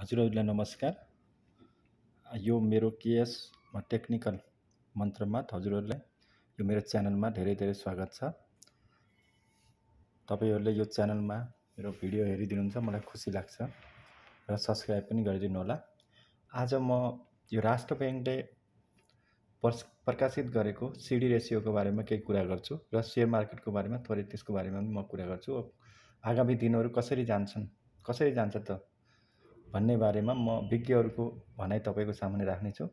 हजुरहरूलाई नमस्कार यो मेरो केएसमा टेक्निकल मन्त्रमा हजुरहरूलाई यो मेरो च्यानलमा धेरै धेरै स्वागत छ तपाईँहरूले यो च्यानलमा मेरो भिडियो हेरिदिनुहुन्छ मलाई खुसी लाग्छ र सब्सक्राइब पनि गरिदिनु होला आज म यो राष्ट्र ब्याङ्कले प्रकाशित गरेको सिडी रेसियोको बारेमा केही कुरा गर्छु र सेयर मार्केटको बारेमा थोरै त्यसको बारेमा पनि म कुरा गर्छु आगामी दिनहरू कसरी जान्छन् कसरी जान्छ त भन्ने बारेमा म विज्ञहरूको भनाइ तपाईँको सामान्य राख्नेछु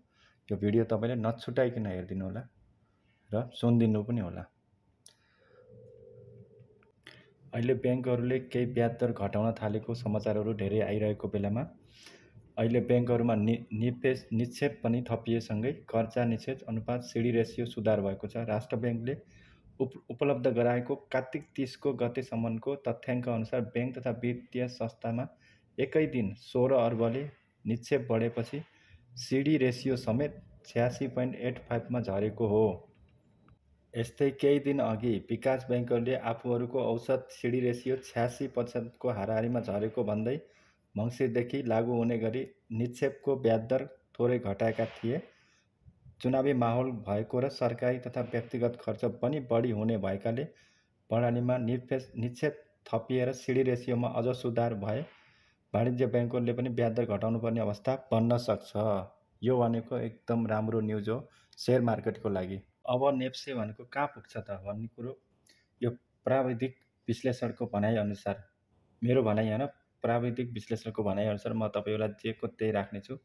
यो भिडियो तपाईँले नछुटाइकन हेरिदिनु होला र सुनिदिनु पनि होला अहिले ब्याङ्कहरूले केही ब्याज दर घटाउन थालेको समाचारहरू धेरै आइरहेको बेलामा अहिले ब्याङ्कहरूमा नि निपेस निक्षेप पनि थपिएसँगै कर्जा निक्षेप अनुपात सिडी रेसियो सुधार भएको छ राष्ट्र ब्याङ्कले उप उपलब्ध गराएको कार्तिक तिसको गतेसम्मको तथ्याङ्क अनुसार ब्याङ्क तथा वित्तीय संस्थामा एकै दिन सोह्र अर्बले निक्षेप बढेपछि सिडी रेसियो समेत छ्यासी पोइन्ट एट फाइभमा झरेको हो यस्तै केही दिन अघि विकास ब्याङ्कहरूले आफूहरूको औसत सिडी रेसियो छ्यासी पर्सेन्टको हाराहारीमा झरेको भन्दै मङ्सिरदेखि लागू हुने गरी निक्षेपको ब्याज दर थोरै घटाएका थिए चुनावी माहौल भएको र सरकारी तथा व्यक्तिगत खर्च पनि बढी हुने भएकाले प्रणालीमा निक्षेप थपिएर सिडी रेसियोमा अझ सुधार भए वाणिज्य ब्याङ्कहरूले पनि ब्याज दर पर्ने अवस्था बन्न सक्छ यो भनेको एकदम राम्रो न्युज हो सेयर मार्केटको लागि अब नेप्से भनेको कहाँ पुग्छ त भन्ने कुरो यो प्राविधिक विश्लेषणको भनाइअनुसार मेरो भनाइ होइन प्राविधिक विश्लेषणको भनाइअनुसार म तपाईँलाई जेको त्यही राख्नेछु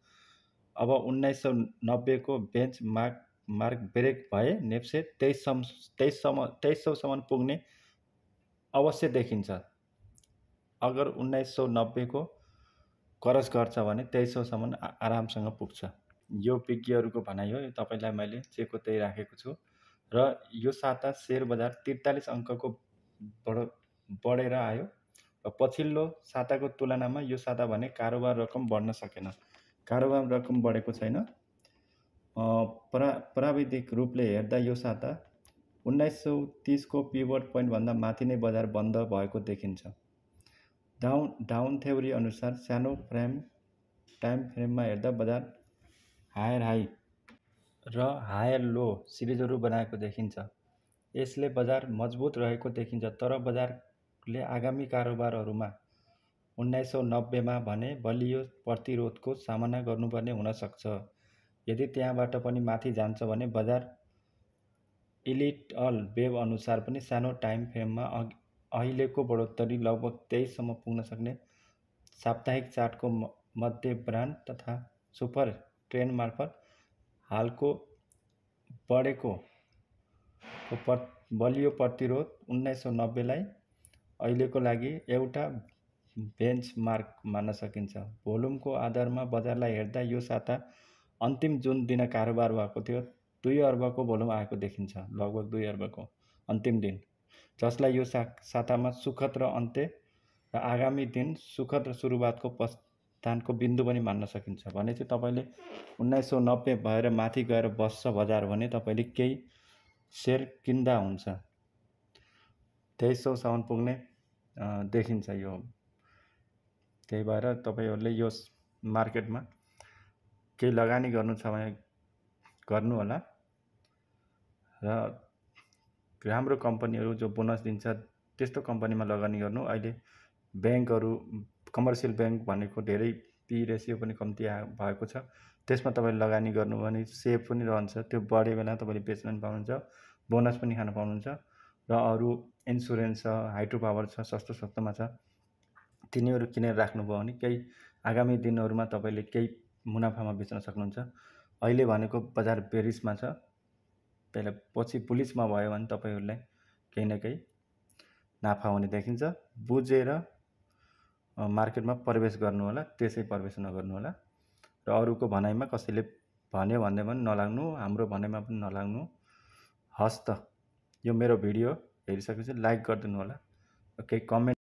अब उन्नाइस सौ नब्बेको बेन्च मार्क मार्क ब्रेक भए नेप्से तेइससम्म तेइससम्म तेइस सौसम्म पुग्ने अवश्य देखिन्छ अगर उन्नाइस सौ नब्बेको करस गर्छ भने तेइस सौसम्म आरामसँग पुग्छ यो विज्ञहरूको भनाइ हो तपाईँलाई मैले चेको त्यही राखेको छु र यो साता सेयर बजार त्रिचालिस अङ्कको बढ बढेर आयो र पछिल्लो साताको तुलनामा यो साता भने कारोबार रकम बढ्न सकेन कारोबार रकम बढेको छैन प्रा प्राविधिक रूपले हेर्दा यो साता उन्नाइस सौ तिसको पिभट पोइन्टभन्दा माथि नै बजार बन्द भएको देखिन्छ डाउन डाउन थ्योरी अनुसार सानो फ्रेम टाइम फ्रेममा हेर्दा बजार हायर हाई र हायर लो सिरिजहरू बनाएको देखिन्छ यसले बजार मजबुत रहेको देखिन्छ तर बजारले आगामी कारोबारहरूमा उन्नाइस सौ नब्बेमा भने बलियो प्रतिरोधको सामना गर्नुपर्ने हुनसक्छ यदि त्यहाँबाट पनि माथि जान्छ भने बजार इलिट अल वेब अनुसार पनि सानो टाइम फ्रेममा अघि अहिलेको बढोत्तरी लगभग तेइससम्म पुग्न सक्ने साप्ताहिक चार्टको मध्य ब्रान्ड तथा सुपर ट्रेन मार्फत हालको बढेको बलियो प्रतिरोध उन्नाइस सौ नब्बेलाई अहिलेको लागि एउटा बेन्च मार्क मान्न सकिन्छ भोल्युमको आधारमा बजारलाई हेर्दा यो साता अन्तिम जुन दिन कारोबार भएको थियो दुई अर्बको भोल्युम आएको देखिन्छ लगभग दुई अर्बको अन्तिम दिन जसलाई यो सा सातामा सुखद र अन्त्य र आगामी दिन सुखद र सुरुवातको प्रस्थानको बिन्दु पनि मान्न सकिन्छ भने चाहिँ तपाईँले उन्नाइस सौ नब्बे भएर माथि गएर बस्छ बजार भने तपाईँले केही सेयर किन्दा हुन्छ तेइस सौसम्म पुग्ने देखिन्छ यो त्यही भएर तपाईँहरूले यो मार्केटमा केही लगानी गर्नु छ भने गर्नुहोला र राम्रो कम्पनीहरू जो बोनस दिन्छ त्यस्तो कम्पनीमा लगानी गर्नु अहिले ब्याङ्कहरू कमर्सियल ब्याङ्क भनेको धेरै पी रेसियो पनि कम्ती भएको छ त्यसमा तपाईँले लगानी गर्नु भने सेफ पनि रहन्छ त्यो बढे बेला तपाईँले बेच्न पनि पाउनुहुन्छ बोनस पनि खान पाउनुहुन्छ र अरू इन्सुरेन्स छ हाइड्रो पावर छ सस्तो सस्तोमा छ तिनीहरू किनेर राख्नुभयो भने केही आगामी दिनहरूमा तपाईँले केही मुनाफामा बेच्न सक्नुहुन्छ अहिले भनेको बजार बेरिसमा छ त्यसलाई पछि पुलिसमा भयो भने तपाईँहरूलाई केही न केही नाफा हुने देखिन्छ बुझेर मार्केटमा प्रवेश गर्नुहोला त्यसै प्रवेश नगर्नुहोला र अरूको भनाइमा कसैले भन्यो भन्दैमा पनि नलाग्नु हाम्रो भनाइमा पनि नलाग्नु हस् त यो मेरो भिडियो हेरिसकेपछि लाइक गरिदिनु होला र केही कमेन्ट